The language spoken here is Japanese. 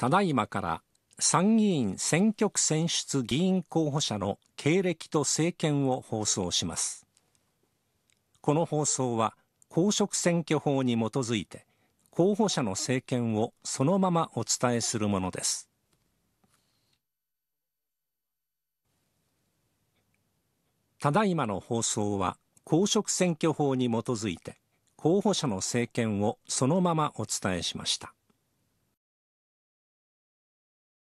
ただいまから参議院選挙区選出議員候補者の経歴と政見を放送しますこの放送は公職選挙法に基づいて候補者の政見をそのままお伝えするものですただいまの放送は公職選挙法に基づいて候補者の政見をそのままお伝えしました